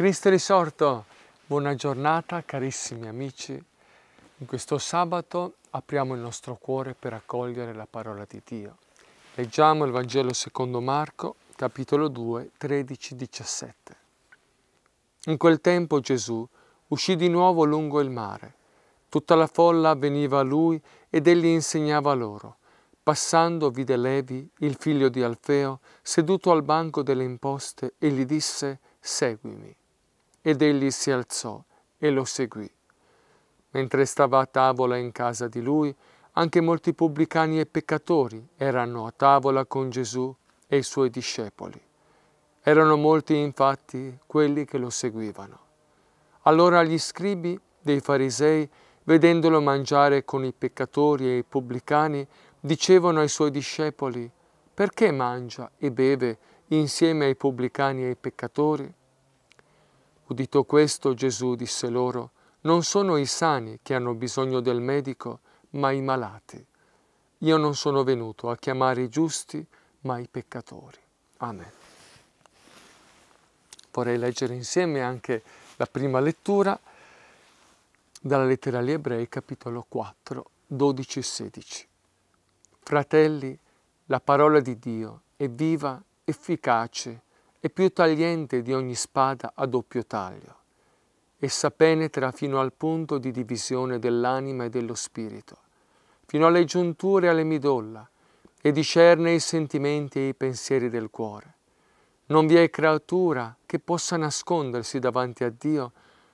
Cristo risorto! Buona giornata carissimi amici. In questo sabato apriamo il nostro cuore per accogliere la parola di Dio. Leggiamo il Vangelo secondo Marco, capitolo 2, 13-17. In quel tempo Gesù uscì di nuovo lungo il mare. Tutta la folla veniva a lui ed egli insegnava loro. Passando vide Levi, il figlio di Alfeo, seduto al banco delle imposte e gli disse, seguimi. Ed egli si alzò e lo seguì. Mentre stava a tavola in casa di lui, anche molti pubblicani e peccatori erano a tavola con Gesù e i suoi discepoli. Erano molti infatti quelli che lo seguivano. Allora gli scribi dei farisei, vedendolo mangiare con i peccatori e i pubblicani, dicevano ai suoi discepoli, perché mangia e beve insieme ai pubblicani e ai peccatori? Udito questo, Gesù disse loro, non sono i sani che hanno bisogno del medico, ma i malati. Io non sono venuto a chiamare i giusti, ma i peccatori. Amen. Vorrei leggere insieme anche la prima lettura dalla lettera agli ebrei capitolo 4, 12 e 16. Fratelli, la parola di Dio è viva, efficace è più tagliente di ogni spada a doppio taglio. Essa penetra fino al punto di divisione dell'anima e dello spirito, fino alle giunture e alle midolla, e discerne i sentimenti e i pensieri del cuore. Non vi è creatura che possa nascondersi davanti a Dio,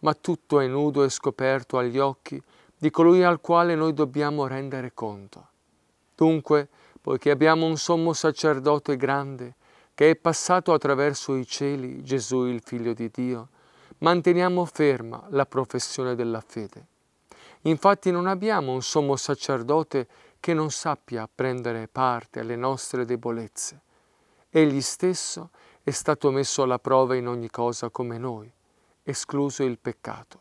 ma tutto è nudo e scoperto agli occhi di colui al quale noi dobbiamo rendere conto. Dunque, poiché abbiamo un sommo sacerdote grande, che è passato attraverso i cieli Gesù il Figlio di Dio, manteniamo ferma la professione della fede. Infatti non abbiamo un sommo sacerdote che non sappia prendere parte alle nostre debolezze. Egli stesso è stato messo alla prova in ogni cosa come noi, escluso il peccato.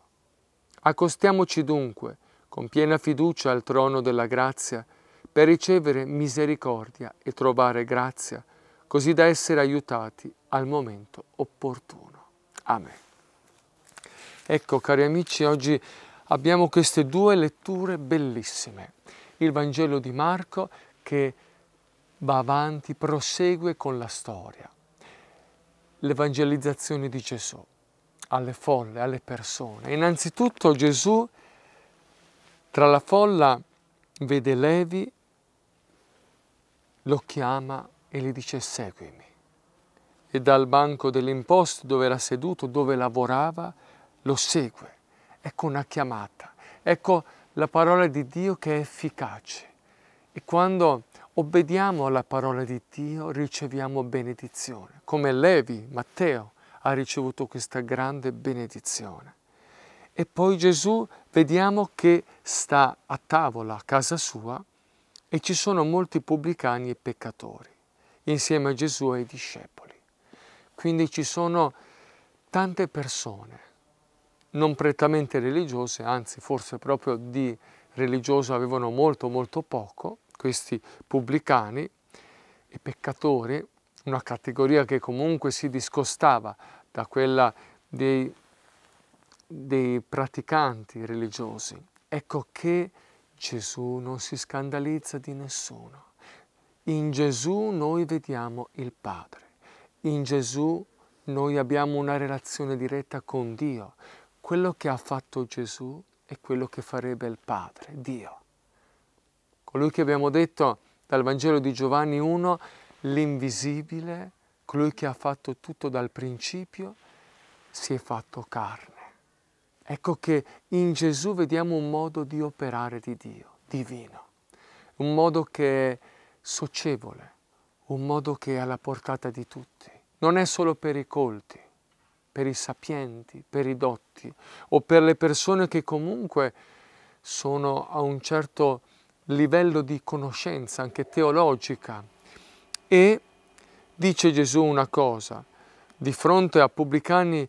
Accostiamoci dunque con piena fiducia al trono della grazia per ricevere misericordia e trovare grazia così da essere aiutati al momento opportuno. Amen. Ecco, cari amici, oggi abbiamo queste due letture bellissime. Il Vangelo di Marco che va avanti, prosegue con la storia. L'evangelizzazione di Gesù alle folle, alle persone. Innanzitutto Gesù tra la folla vede Levi, lo chiama e gli dice seguimi. E dal banco dell'imposto dove era seduto, dove lavorava, lo segue. Ecco una chiamata, ecco la parola di Dio che è efficace. E quando obbediamo alla parola di Dio riceviamo benedizione, come Levi, Matteo, ha ricevuto questa grande benedizione. E poi Gesù vediamo che sta a tavola a casa sua e ci sono molti pubblicani e peccatori insieme a Gesù e ai discepoli. Quindi ci sono tante persone, non prettamente religiose, anzi forse proprio di religioso avevano molto molto poco, questi pubblicani e peccatori, una categoria che comunque si discostava da quella dei, dei praticanti religiosi. Ecco che Gesù non si scandalizza di nessuno in Gesù noi vediamo il Padre, in Gesù noi abbiamo una relazione diretta con Dio. Quello che ha fatto Gesù è quello che farebbe il Padre, Dio. Colui che abbiamo detto dal Vangelo di Giovanni 1, l'invisibile, colui che ha fatto tutto dal principio, si è fatto carne. Ecco che in Gesù vediamo un modo di operare di Dio, divino, un modo che socievole, un modo che è alla portata di tutti. Non è solo per i colti, per i sapienti, per i dotti o per le persone che comunque sono a un certo livello di conoscenza, anche teologica. E dice Gesù una cosa, di fronte a pubblicani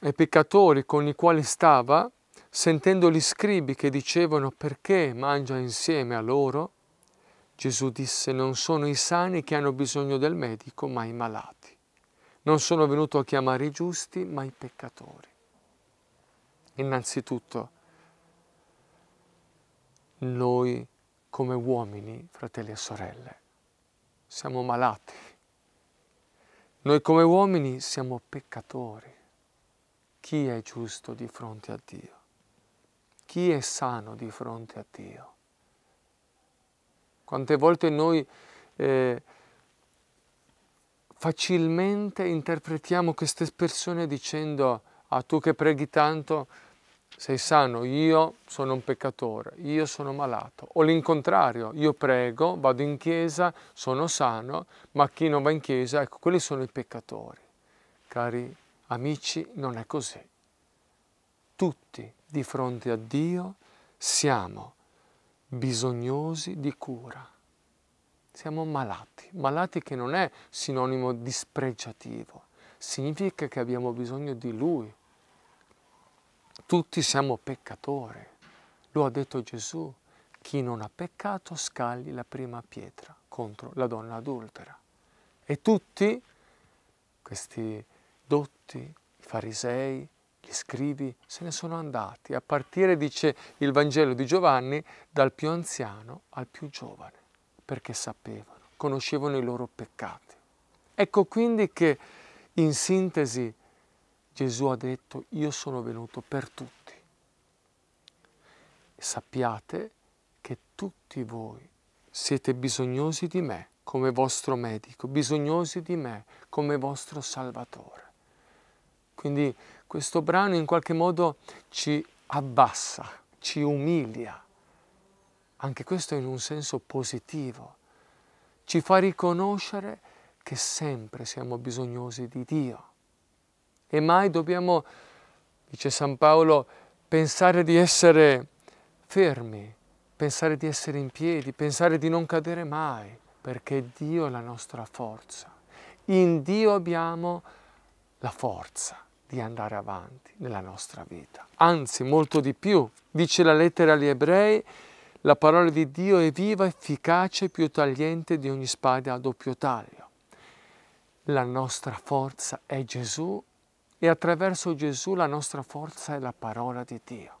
e peccatori con i quali stava, sentendo gli scribi che dicevano perché mangia insieme a loro, Gesù disse, non sono i sani che hanno bisogno del medico, ma i malati. Non sono venuto a chiamare i giusti, ma i peccatori. Innanzitutto, noi come uomini, fratelli e sorelle, siamo malati. Noi come uomini siamo peccatori. Chi è giusto di fronte a Dio? Chi è sano di fronte a Dio? Quante volte noi eh, facilmente interpretiamo queste persone dicendo a ah, tu che preghi tanto sei sano, io sono un peccatore, io sono malato. O l'incontrario, io prego, vado in chiesa, sono sano, ma chi non va in chiesa, ecco, quelli sono i peccatori. Cari amici, non è così. Tutti di fronte a Dio siamo bisognosi di cura. Siamo malati, malati che non è sinonimo dispregiativo, significa che abbiamo bisogno di Lui. Tutti siamo peccatori, lo ha detto Gesù, chi non ha peccato scagli la prima pietra contro la donna adultera. E tutti, questi dotti, i farisei, gli scrivi se ne sono andati, a partire, dice il Vangelo di Giovanni, dal più anziano al più giovane, perché sapevano, conoscevano i loro peccati. Ecco quindi che, in sintesi, Gesù ha detto, io sono venuto per tutti. Sappiate che tutti voi siete bisognosi di me come vostro medico, bisognosi di me come vostro salvatore. Quindi questo brano in qualche modo ci abbassa, ci umilia, anche questo in un senso positivo, ci fa riconoscere che sempre siamo bisognosi di Dio e mai dobbiamo, dice San Paolo, pensare di essere fermi, pensare di essere in piedi, pensare di non cadere mai, perché Dio è la nostra forza. In Dio abbiamo la forza di andare avanti nella nostra vita. Anzi, molto di più, dice la lettera agli ebrei, la parola di Dio è viva, efficace, più tagliente di ogni spada a doppio taglio. La nostra forza è Gesù e attraverso Gesù la nostra forza è la parola di Dio.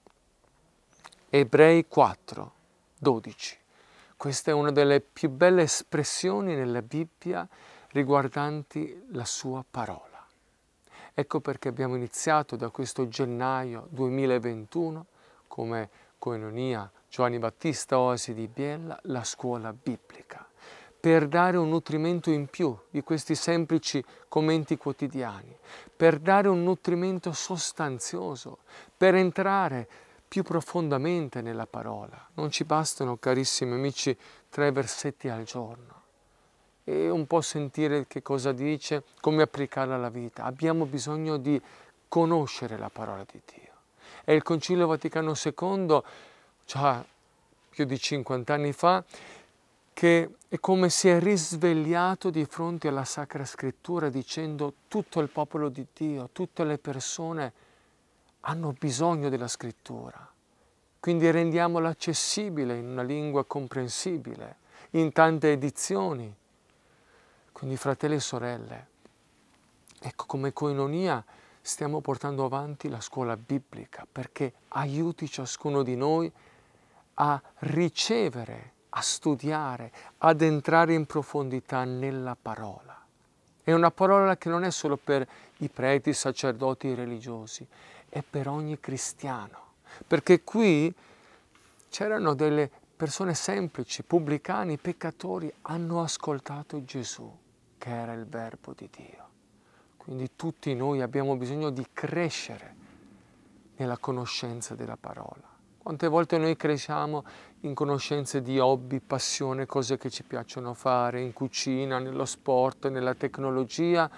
Ebrei 4, 12. Questa è una delle più belle espressioni nella Bibbia riguardanti la sua parola. Ecco perché abbiamo iniziato da questo gennaio 2021, come coenonia Giovanni Battista Oasi di Biella, la scuola biblica, per dare un nutrimento in più di questi semplici commenti quotidiani, per dare un nutrimento sostanzioso, per entrare più profondamente nella parola. Non ci bastano, carissimi amici, tre versetti al giorno e un po' sentire che cosa dice, come applicarla alla vita. Abbiamo bisogno di conoscere la parola di Dio. E il Concilio Vaticano II, già più di 50 anni fa, che è come si è risvegliato di fronte alla Sacra Scrittura dicendo tutto il popolo di Dio, tutte le persone hanno bisogno della Scrittura. Quindi rendiamola accessibile in una lingua comprensibile, in tante edizioni, quindi fratelli e sorelle, ecco come coinonia stiamo portando avanti la scuola biblica perché aiuti ciascuno di noi a ricevere, a studiare, ad entrare in profondità nella parola. È una parola che non è solo per i preti, i sacerdoti, i religiosi, è per ogni cristiano. Perché qui c'erano delle persone semplici, pubblicani, peccatori, hanno ascoltato Gesù che era il Verbo di Dio. Quindi tutti noi abbiamo bisogno di crescere nella conoscenza della parola. Quante volte noi cresciamo in conoscenze di hobby, passione, cose che ci piacciono fare, in cucina, nello sport, nella tecnologia,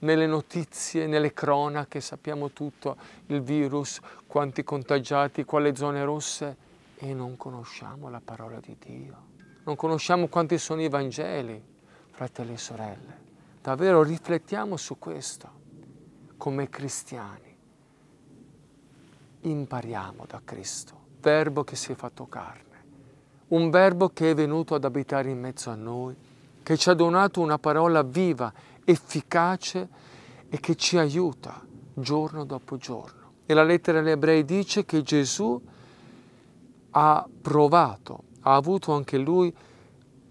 nelle notizie, nelle cronache, sappiamo tutto, il virus, quanti contagiati, quale zone rosse e non conosciamo la parola di Dio. Non conosciamo quanti sono i Vangeli, fratelli e sorelle. Davvero riflettiamo su questo come cristiani. Impariamo da Cristo, verbo che si è fatto carne, un verbo che è venuto ad abitare in mezzo a noi, che ci ha donato una parola viva, efficace e che ci aiuta giorno dopo giorno. E la lettera agli ebrei dice che Gesù ha provato, ha avuto anche lui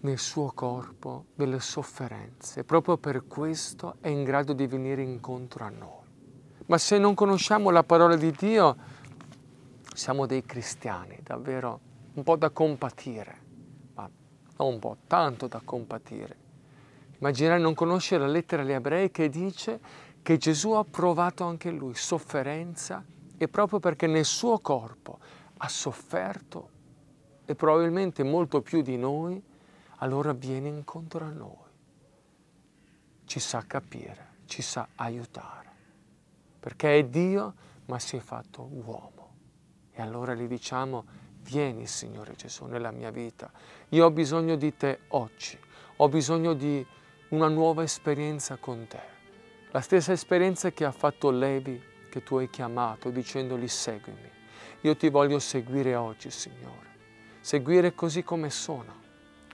nel suo corpo delle sofferenze, proprio per questo è in grado di venire incontro a noi. Ma se non conosciamo la parola di Dio, siamo dei cristiani, davvero un po' da compatire, ma non un po', tanto da compatire. Immaginare non conoscere la lettera agli ebrei che dice che Gesù ha provato anche lui sofferenza e proprio perché nel suo corpo ha sofferto e probabilmente molto più di noi, allora viene incontro a noi, ci sa capire, ci sa aiutare, perché è Dio ma si è fatto uomo. E allora gli diciamo, vieni Signore Gesù nella mia vita, io ho bisogno di te oggi, ho bisogno di una nuova esperienza con te, la stessa esperienza che ha fatto Levi, che tu hai chiamato dicendogli seguimi. Io ti voglio seguire oggi, Signore, seguire così come sono,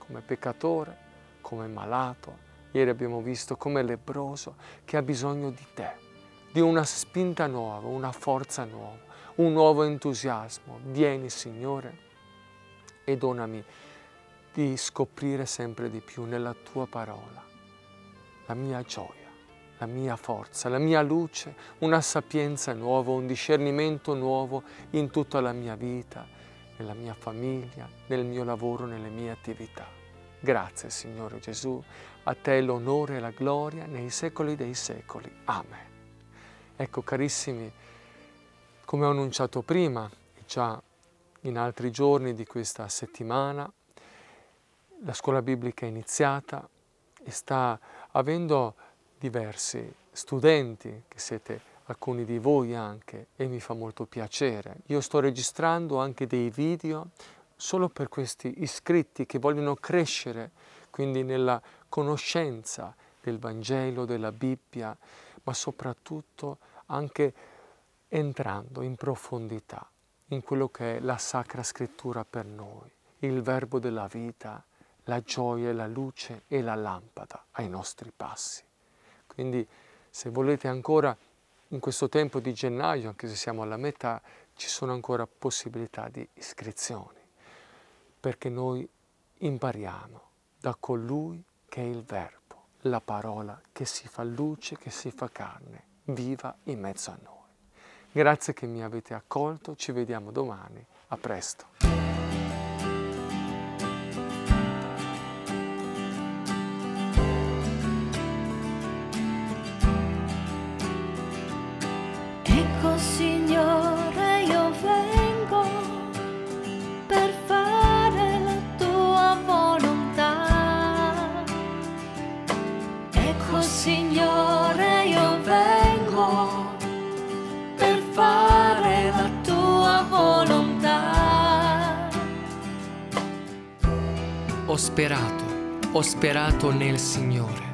come peccatore, come malato, ieri abbiamo visto come lebbroso, che ha bisogno di te, di una spinta nuova, una forza nuova, un nuovo entusiasmo. Vieni Signore e donami di scoprire sempre di più nella tua parola la mia gioia, la mia forza, la mia luce, una sapienza nuova, un discernimento nuovo in tutta la mia vita, nella mia famiglia, nel mio lavoro, nelle mie attività. Grazie Signore Gesù, a te l'onore e la gloria nei secoli dei secoli. Amen. Ecco carissimi, come ho annunciato prima, già in altri giorni di questa settimana, la scuola biblica è iniziata e sta avendo diversi studenti, che siete alcuni di voi anche, e mi fa molto piacere. Io sto registrando anche dei video solo per questi iscritti che vogliono crescere, quindi nella conoscenza del Vangelo, della Bibbia, ma soprattutto anche entrando in profondità in quello che è la Sacra Scrittura per noi, il Verbo della vita, la gioia, la luce e la lampada ai nostri passi. Quindi se volete ancora in questo tempo di gennaio, anche se siamo alla metà, ci sono ancora possibilità di iscrizione perché noi impariamo da colui che è il Verbo, la parola che si fa luce, che si fa carne, viva in mezzo a noi. Grazie che mi avete accolto, ci vediamo domani, a presto. ho sperato nel Signore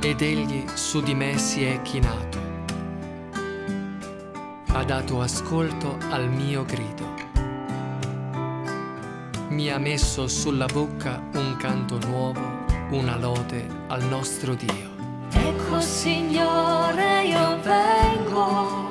ed egli su di me si è chinato. Ha dato ascolto al mio grido. Mi ha messo sulla bocca un canto nuovo, una lode al nostro Dio. Ecco Signore, io vengo.